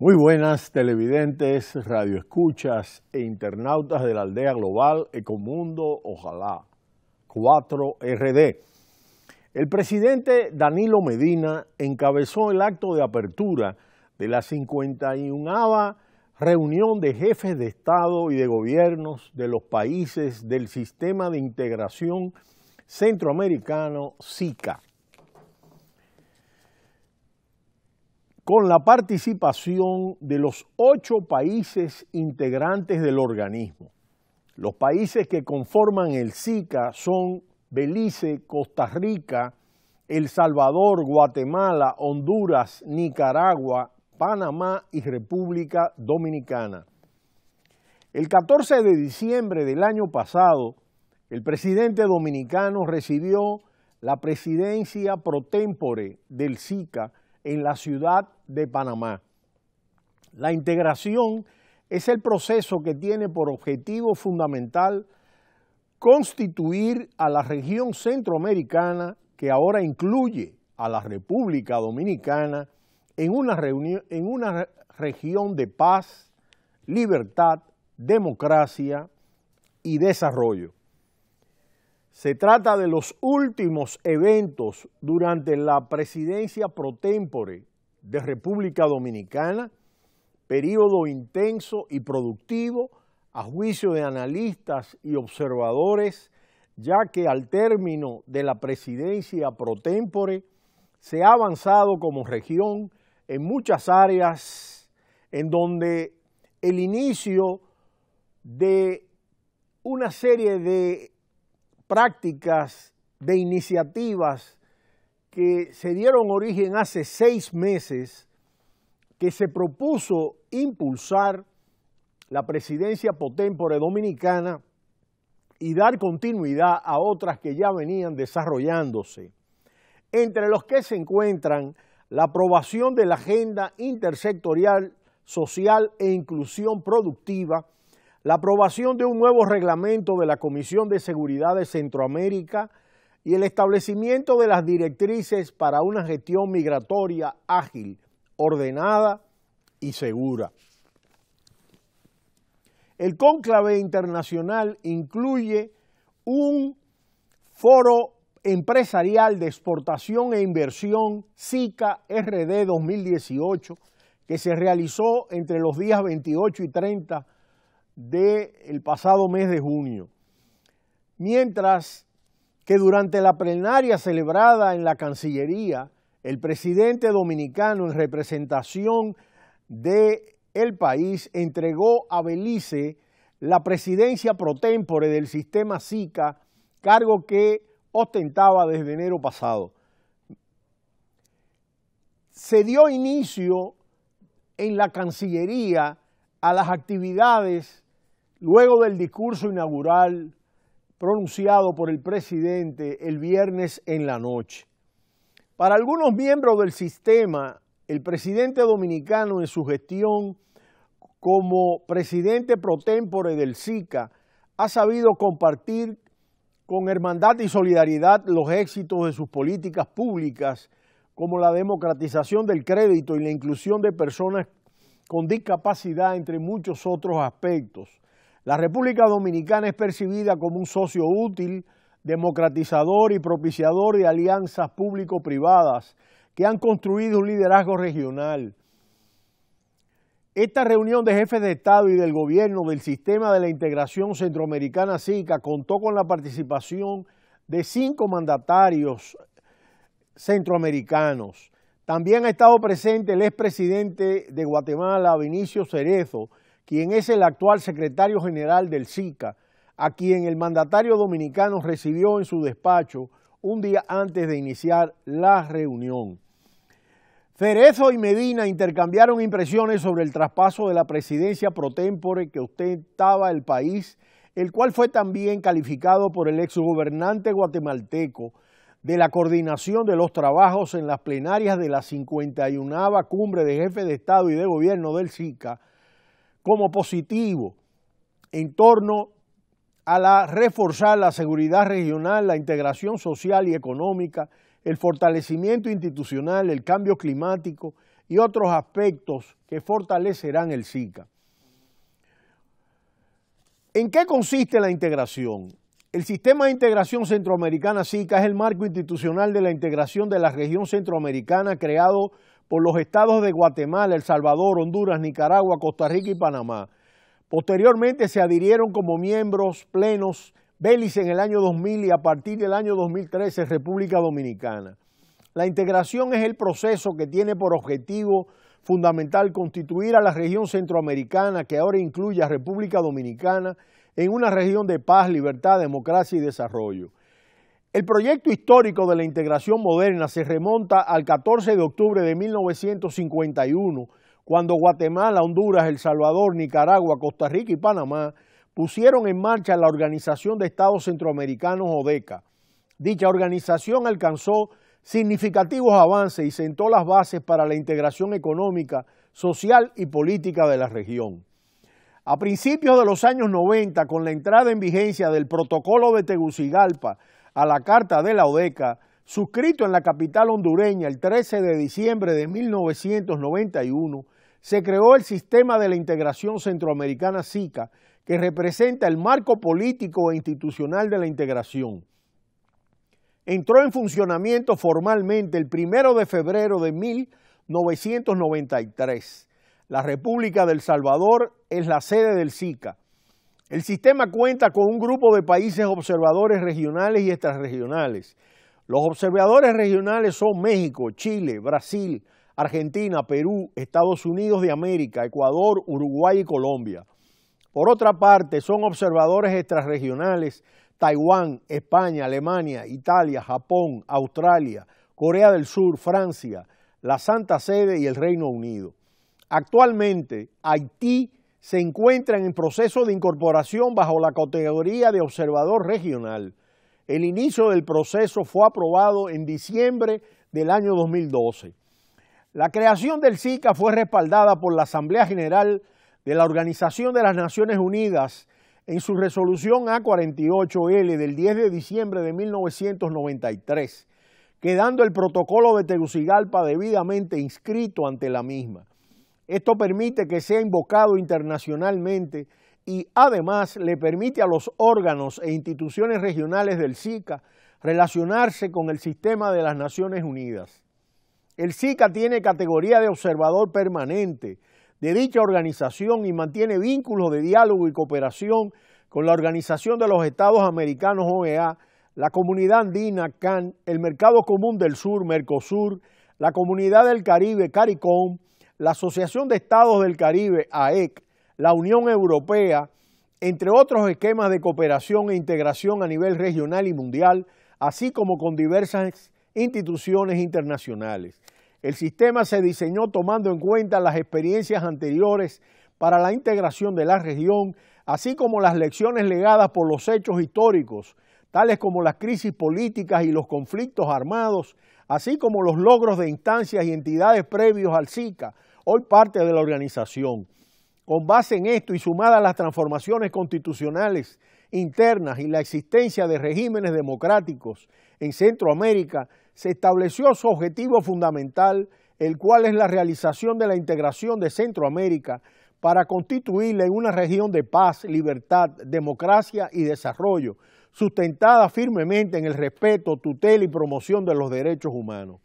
Muy buenas televidentes, radioescuchas e internautas de la aldea global Ecomundo Ojalá 4RD. El presidente Danilo Medina encabezó el acto de apertura de la 51 reunión de jefes de Estado y de gobiernos de los países del Sistema de Integración Centroamericano SICA con la participación de los ocho países integrantes del organismo. Los países que conforman el SICA son Belice, Costa Rica, El Salvador, Guatemala, Honduras, Nicaragua, Panamá y República Dominicana. El 14 de diciembre del año pasado, el presidente dominicano recibió la presidencia pro tempore del SICA en la ciudad de Panamá. La integración es el proceso que tiene por objetivo fundamental constituir a la región centroamericana, que ahora incluye a la República Dominicana, en una, región de paz, libertad, democracia y desarrollo. Se trata de los últimos eventos durante la presidencia pro tempore de República Dominicana, periodo intenso y productivo a juicio de analistas y observadores, ya que al término de la presidencia pro tempore se ha avanzado como región en muchas áreas en donde el inicio de una serie de prácticas, de iniciativas que se dieron origen hace seis meses, que se propuso impulsar la presidencia potémpore dominicana y dar continuidad a otras que ya venían desarrollándose, entre los que se encuentran la aprobación de la Agenda Intersectorial Social e Inclusión Productiva, la aprobación de un nuevo reglamento de la Comisión de Seguridad de Centroamérica, y el establecimiento de las directrices para una gestión migratoria ágil, ordenada y segura. El cónclave internacional incluye un foro empresarial de exportación e inversión SICA RD 2018 que se realizó entre los días 28 y 30 del pasado mes de junio. Mientras que durante la plenaria celebrada en la Cancillería, el presidente dominicano en representación del el país entregó a Belice la presidencia pro del sistema SICA, cargo que ostentaba desde enero pasado. Se dio inicio en la Cancillería a las actividades luego del discurso inaugural pronunciado por el presidente el viernes en la noche. Para algunos miembros del sistema, el presidente dominicano en su gestión como presidente pro del SICA ha sabido compartir con hermandad y solidaridad los éxitos de sus políticas públicas como la democratización del crédito y la inclusión de personas con discapacidad, entre muchos otros aspectos. La República Dominicana es percibida como un socio útil, democratizador y propiciador de alianzas público-privadas que han construido un liderazgo regional. Esta reunión de jefes de Estado y del gobierno del Sistema de la Integración Centroamericana SICA contó con la participación de cinco mandatarios centroamericanos. También ha estado presente el expresidente de Guatemala, Vinicio Cerezo, quien es el actual secretario general del SICA, a quien el mandatario dominicano recibió en su despacho un día antes de iniciar la reunión. Cerezo y Medina intercambiaron impresiones sobre el traspaso de la presidencia pro tempore que ostentaba el país, el cual fue también calificado por el exgobernante guatemalteco de la coordinación de los trabajos en las plenarias de la 51 Cumbre de Jefes de Estado y de Gobierno del SICA, como positivo en torno a la, reforzar la seguridad regional, la integración social y económica, el fortalecimiento institucional, el cambio climático y otros aspectos que fortalecerán el SICA. ¿En qué consiste la integración? El sistema de integración centroamericana SICA es el marco institucional de la integración de la región centroamericana creado por los estados de Guatemala, El Salvador, Honduras, Nicaragua, Costa Rica y Panamá. Posteriormente se adhirieron como miembros plenos Belice en el año 2000 y a partir del año 2013 República Dominicana. La integración es el proceso que tiene por objetivo fundamental constituir a la región centroamericana, que ahora incluye a República Dominicana, en una región de paz, libertad, democracia y desarrollo. El proyecto histórico de la integración moderna se remonta al 14 de octubre de 1951, cuando Guatemala, Honduras, El Salvador, Nicaragua, Costa Rica y Panamá pusieron en marcha la Organización de Estados Centroamericanos ODECA. Dicha organización alcanzó significativos avances y sentó las bases para la integración económica, social y política de la región. A principios de los años 90, con la entrada en vigencia del Protocolo de Tegucigalpa, a la Carta de la ODECA, suscrito en la capital hondureña el 13 de diciembre de 1991, se creó el Sistema de la Integración Centroamericana SICA, que representa el marco político e institucional de la integración. Entró en funcionamiento formalmente el 1 de febrero de 1993. La República del Salvador es la sede del SICA. El sistema cuenta con un grupo de países observadores regionales y extrarregionales. Los observadores regionales son México, Chile, Brasil, Argentina, Perú, Estados Unidos de América, Ecuador, Uruguay y Colombia. Por otra parte, son observadores extrarregionales Taiwán, España, Alemania, Italia, Japón, Australia, Corea del Sur, Francia, la Santa Sede y el Reino Unido. Actualmente, Haití se encuentran en proceso de incorporación bajo la categoría de observador regional. El inicio del proceso fue aprobado en diciembre del año 2012. La creación del SICA fue respaldada por la Asamblea General de la Organización de las Naciones Unidas en su resolución A48L del 10 de diciembre de 1993, quedando el protocolo de Tegucigalpa debidamente inscrito ante la misma. Esto permite que sea invocado internacionalmente y además le permite a los órganos e instituciones regionales del SICA relacionarse con el sistema de las Naciones Unidas. El SICA tiene categoría de observador permanente de dicha organización y mantiene vínculos de diálogo y cooperación con la Organización de los Estados Americanos OEA, la Comunidad Andina CAN, el Mercado Común del Sur, Mercosur, la Comunidad del Caribe CARICOM, la Asociación de Estados del Caribe, AEC, la Unión Europea, entre otros esquemas de cooperación e integración a nivel regional y mundial, así como con diversas instituciones internacionales. El sistema se diseñó tomando en cuenta las experiencias anteriores para la integración de la región, así como las lecciones legadas por los hechos históricos, tales como las crisis políticas y los conflictos armados, así como los logros de instancias y entidades previos al SICA, hoy parte de la organización. Con base en esto y sumada a las transformaciones constitucionales internas y la existencia de regímenes democráticos en Centroamérica, se estableció su objetivo fundamental, el cual es la realización de la integración de Centroamérica para constituirle una región de paz, libertad, democracia y desarrollo, sustentada firmemente en el respeto, tutela y promoción de los derechos humanos.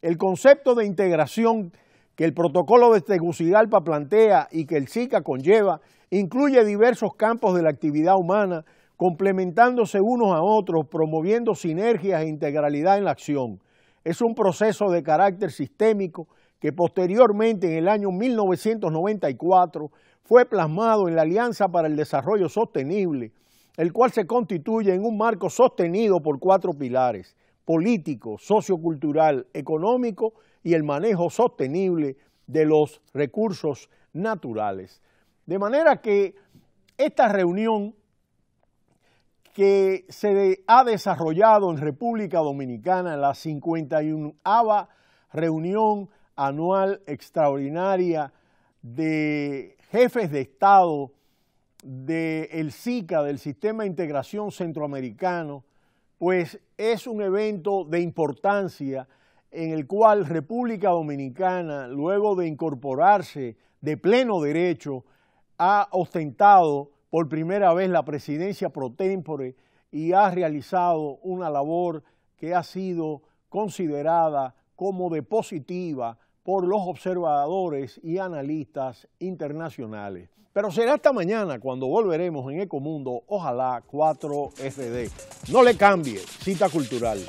El concepto de integración que el protocolo de Tegucigalpa plantea y que el SICA conlleva incluye diversos campos de la actividad humana, complementándose unos a otros, promoviendo sinergias e integralidad en la acción. Es un proceso de carácter sistémico que posteriormente, en el año 1994, fue plasmado en la Alianza para el Desarrollo Sostenible, el cual se constituye en un marco sostenido por cuatro pilares, político, sociocultural, económico y el manejo sostenible de los recursos naturales. De manera que esta reunión que se ha desarrollado en República Dominicana, la 51 reunión anual extraordinaria de jefes de Estado del SICA, del Sistema de Integración Centroamericano, pues es un evento de importancia en el cual República Dominicana, luego de incorporarse de pleno derecho, ha ostentado por primera vez la presidencia pro tempore y ha realizado una labor que ha sido considerada como de positiva por los observadores y analistas internacionales. Pero será esta mañana cuando volveremos en Ecomundo, ojalá 4FD. No le cambie, cita cultural.